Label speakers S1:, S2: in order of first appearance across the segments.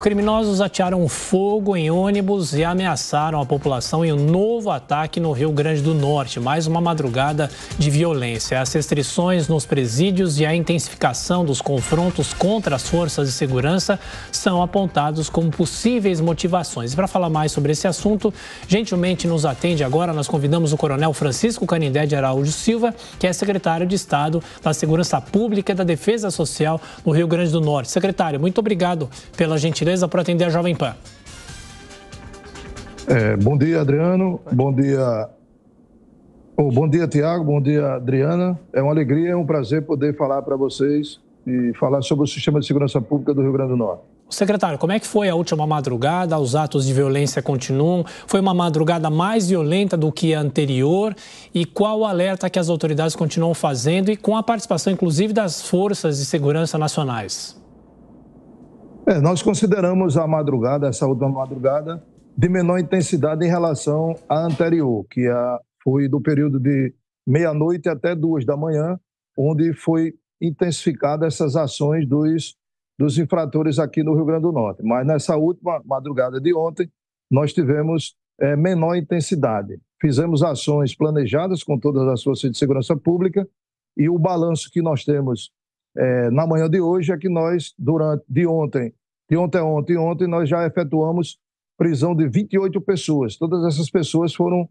S1: Criminosos atearam fogo em ônibus e ameaçaram a população em um novo ataque no Rio Grande do Norte. Mais uma madrugada de violência. As restrições nos presídios e a intensificação dos confrontos contra as forças de segurança são apontados como possíveis motivações. Para falar mais sobre esse assunto, gentilmente nos atende agora. Nós convidamos o Coronel Francisco Canindé de Araújo Silva, que é secretário de Estado da Segurança Pública e da Defesa Social no Rio Grande do Norte. Secretário, muito obrigado pela gentileza para atender a Jovem Pan.
S2: É, bom dia, Adriano. Bom dia. Oh, bom dia, Tiago. Bom dia, Adriana. É uma alegria, é um prazer poder falar para vocês e falar sobre o sistema de segurança pública do Rio Grande do Norte.
S1: Secretário, como é que foi a última madrugada? Os atos de violência continuam? Foi uma madrugada mais violenta do que a anterior? E qual o alerta que as autoridades continuam fazendo e com a participação, inclusive, das forças de segurança nacionais?
S2: É, nós consideramos a madrugada, essa última madrugada, de menor intensidade em relação à anterior, que a, foi do período de meia-noite até duas da manhã, onde foi intensificada essas ações dos, dos infratores aqui no Rio Grande do Norte. Mas nessa última madrugada de ontem, nós tivemos é, menor intensidade. Fizemos ações planejadas com todas as forças de segurança pública e o balanço que nós temos é, na manhã de hoje é que nós, durante de ontem de ontem a ontem. Ontem nós já efetuamos prisão de 28 pessoas. Todas essas pessoas foram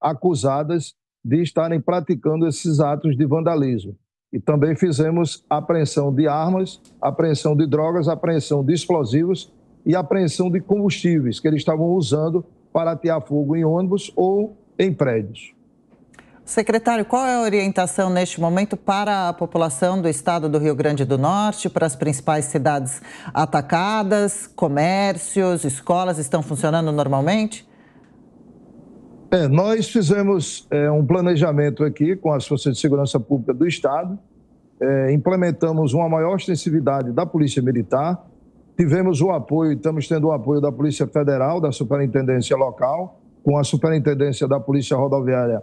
S2: acusadas de estarem praticando esses atos de vandalismo. E também fizemos apreensão de armas, apreensão de drogas, apreensão de explosivos e apreensão de combustíveis que eles estavam usando para atear fogo em ônibus ou em prédios. Secretário, qual é a orientação neste momento para a população do estado do Rio Grande do Norte, para as principais cidades atacadas? Comércios, escolas estão funcionando normalmente? É, nós fizemos é, um planejamento aqui com as Forças de Segurança Pública do Estado, é, implementamos uma maior extensividade da Polícia Militar, tivemos o apoio, estamos tendo o apoio da Polícia Federal, da Superintendência Local, com a Superintendência da Polícia Rodoviária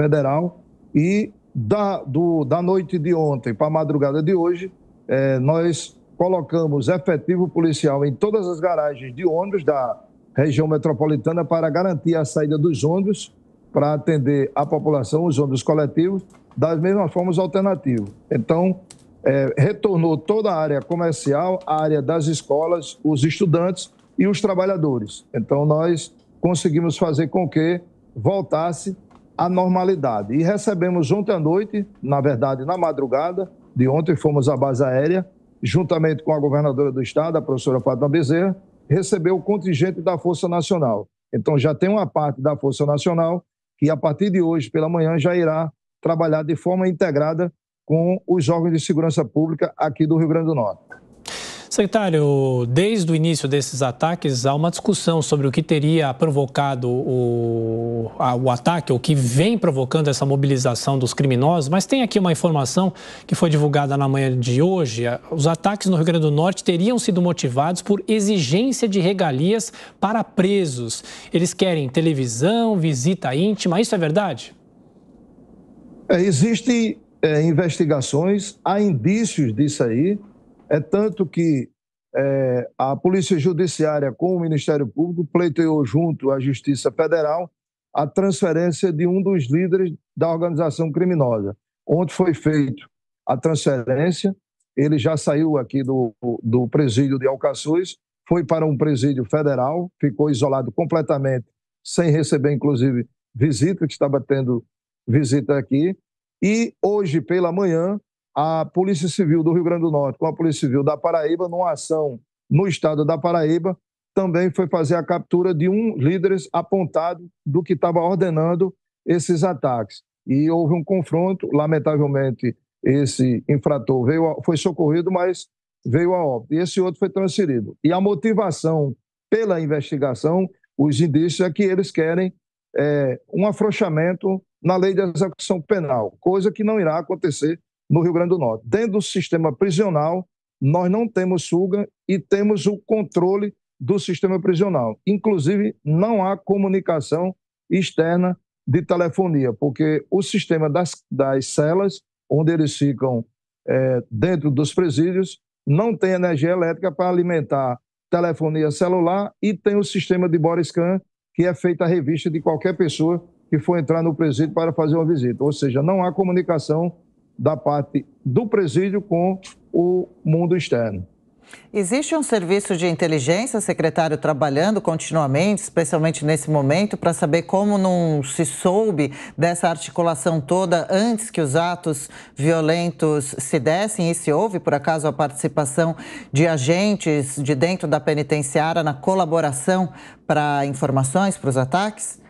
S2: Federal. E da, do, da noite de ontem para a madrugada de hoje, é, nós colocamos efetivo policial em todas as garagens de ônibus da região metropolitana para garantir a saída dos ônibus, para atender a população, os ônibus coletivos, das mesmas formas alternativas. Então, é, retornou toda a área comercial, a área das escolas, os estudantes e os trabalhadores. Então, nós conseguimos fazer com que voltasse à normalidade. E recebemos ontem à noite, na verdade, na madrugada de ontem, fomos à base aérea, juntamente com a governadora do estado, a professora Fátima Bezerra, recebeu o contingente da Força Nacional. Então já tem uma parte da Força Nacional que a partir de hoje pela manhã já irá trabalhar de forma integrada com os órgãos de segurança pública aqui do Rio Grande do Norte.
S1: Secretário, desde o início desses ataques há uma discussão sobre o que teria provocado o, a, o ataque, o que vem provocando essa mobilização dos criminosos, mas tem aqui uma informação que foi divulgada na manhã de hoje. Os ataques no Rio Grande do Norte teriam sido motivados por exigência de regalias para presos. Eles querem televisão, visita íntima, isso é verdade?
S2: É, Existem é, investigações, há indícios disso aí é tanto que é, a Polícia Judiciária com o Ministério Público pleiteou junto à Justiça Federal a transferência de um dos líderes da organização criminosa. Ontem foi feito a transferência, ele já saiu aqui do, do presídio de Alcaçuz, foi para um presídio federal, ficou isolado completamente, sem receber, inclusive, visita, que estava tendo visita aqui. E hoje pela manhã, a Polícia Civil do Rio Grande do Norte com a Polícia Civil da Paraíba, numa ação no estado da Paraíba, também foi fazer a captura de um líder apontado do que estava ordenando esses ataques. E houve um confronto, lamentavelmente, esse infrator veio a, foi socorrido, mas veio a óbito. E esse outro foi transferido. E a motivação pela investigação, os indícios é que eles querem é, um afrouxamento na lei de execução penal, coisa que não irá acontecer no Rio Grande do Norte. Dentro do sistema prisional, nós não temos fuga e temos o controle do sistema prisional. Inclusive, não há comunicação externa de telefonia, porque o sistema das, das celas, onde eles ficam é, dentro dos presídios, não tem energia elétrica para alimentar telefonia celular e tem o sistema de scan que é feita a revista de qualquer pessoa que for entrar no presídio para fazer uma visita. Ou seja, não há comunicação da parte do presídio com o mundo externo. Existe um serviço de inteligência, secretário, trabalhando continuamente, especialmente nesse momento, para saber como não se soube dessa articulação toda antes que os atos violentos se dessem e se houve, por acaso, a participação de agentes de dentro da penitenciária na colaboração para informações, para os ataques?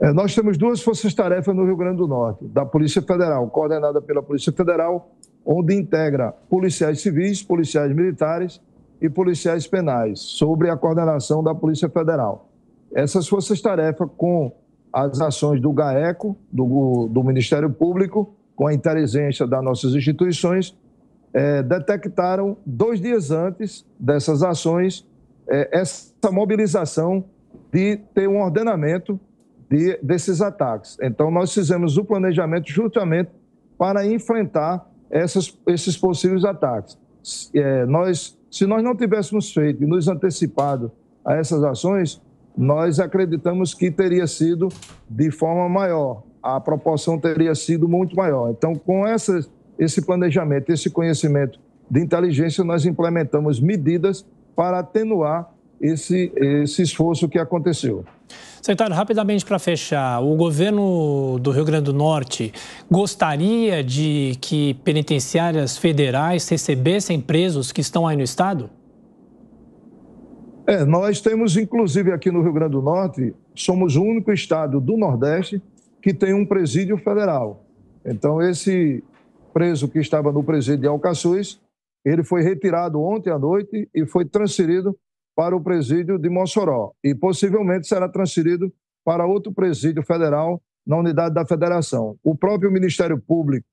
S2: É, nós temos duas forças-tarefas no Rio Grande do Norte, da Polícia Federal, coordenada pela Polícia Federal, onde integra policiais civis, policiais militares e policiais penais, sobre a coordenação da Polícia Federal. Essas forças-tarefas, com as ações do GAECO, do, do, Ministério Público, com a inteligência das nossas instituições, é, detectaram, dois dias antes dessas ações, é, essa mobilização de ter um ordenamento de, desses ataques. Então, nós fizemos o planejamento justamente para enfrentar essas, esses possíveis ataques. É, nós, se nós não tivéssemos feito e nos antecipado a essas ações, nós acreditamos que teria sido de forma maior, a proporção teria sido muito maior. Então, com esse planejamento, esse conhecimento de inteligência, nós implementamos medidas para atenuar esse, esse esforço que aconteceu.
S1: Secretário, rapidamente para fechar, o governo do Rio Grande do Norte gostaria de que penitenciárias federais recebessem presos que estão aí no estado?
S2: É, nós temos, inclusive, aqui no Rio Grande do Norte, somos o único estado do Nordeste que tem um presídio federal. Então, esse preso que estava no presídio de Alcaçuz, ele foi retirado ontem à noite e foi transferido para o presídio de Mossoró e possivelmente será transferido para outro presídio federal na unidade da federação. O próprio Ministério Público,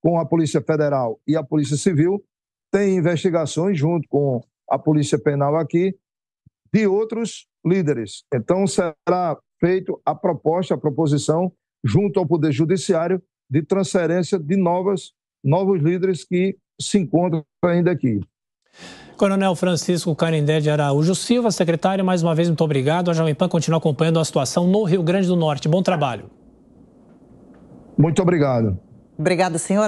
S2: com a Polícia Federal e a Polícia Civil, tem investigações junto com a Polícia Penal aqui de outros líderes. Então será feito a proposta, a proposição junto ao Poder Judiciário de transferência de novas novos líderes que se encontram ainda aqui.
S1: Coronel Francisco Canindé de Araújo Silva, secretário, mais uma vez muito obrigado. A Jovem Pan continua acompanhando a situação no Rio Grande do Norte. Bom trabalho.
S2: Muito obrigado.
S1: Obrigado, senhora.